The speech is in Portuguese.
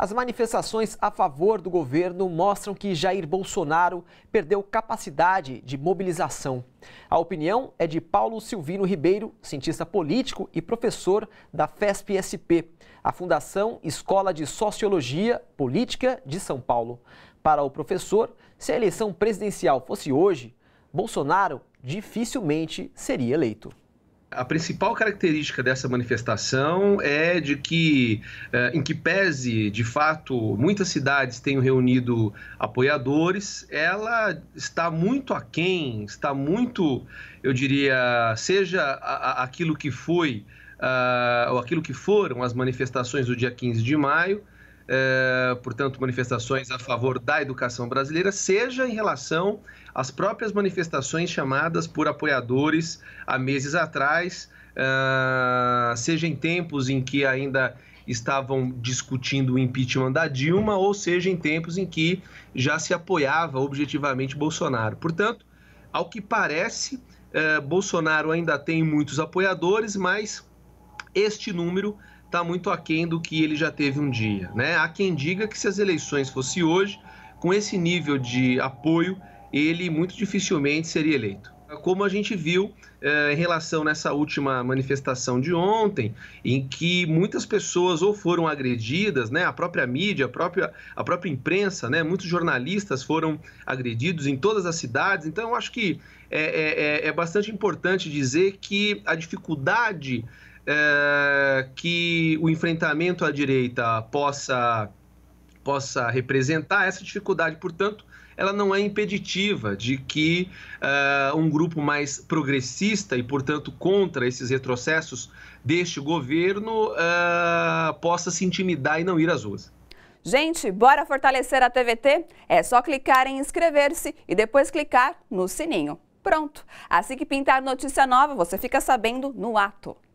As manifestações a favor do governo mostram que Jair Bolsonaro perdeu capacidade de mobilização. A opinião é de Paulo Silvino Ribeiro, cientista político e professor da FESP-SP, a Fundação Escola de Sociologia Política de São Paulo. Para o professor, se a eleição presidencial fosse hoje, Bolsonaro dificilmente seria eleito a principal característica dessa manifestação é de que, eh, em que pese, de fato, muitas cidades tenham reunido apoiadores, ela está muito aquém, está muito, eu diria, seja aquilo que foi ah, ou aquilo que foram as manifestações do dia 15 de maio, é, portanto, manifestações a favor da educação brasileira, seja em relação às próprias manifestações chamadas por apoiadores há meses atrás, é, seja em tempos em que ainda estavam discutindo o impeachment da Dilma, ou seja, em tempos em que já se apoiava objetivamente Bolsonaro. Portanto, ao que parece, eh, Bolsonaro ainda tem muitos apoiadores, mas este número está muito aquém do que ele já teve um dia. Né? Há quem diga que se as eleições fossem hoje, com esse nível de apoio, ele muito dificilmente seria eleito. Como a gente viu eh, em relação nessa última manifestação de ontem, em que muitas pessoas ou foram agredidas, né, a própria mídia, a própria, a própria imprensa, né, muitos jornalistas foram agredidos em todas as cidades. Então, eu acho que é, é, é, é bastante importante dizer que a dificuldade é, que o enfrentamento à direita possa, possa representar essa dificuldade, portanto, ela não é impeditiva de que eh, um grupo mais progressista e, portanto, contra esses retrocessos deste governo eh, possa se intimidar e não ir às ruas. Gente, bora fortalecer a TVT? É só clicar em inscrever-se e depois clicar no sininho. Pronto! Assim que pintar notícia nova, você fica sabendo no ato.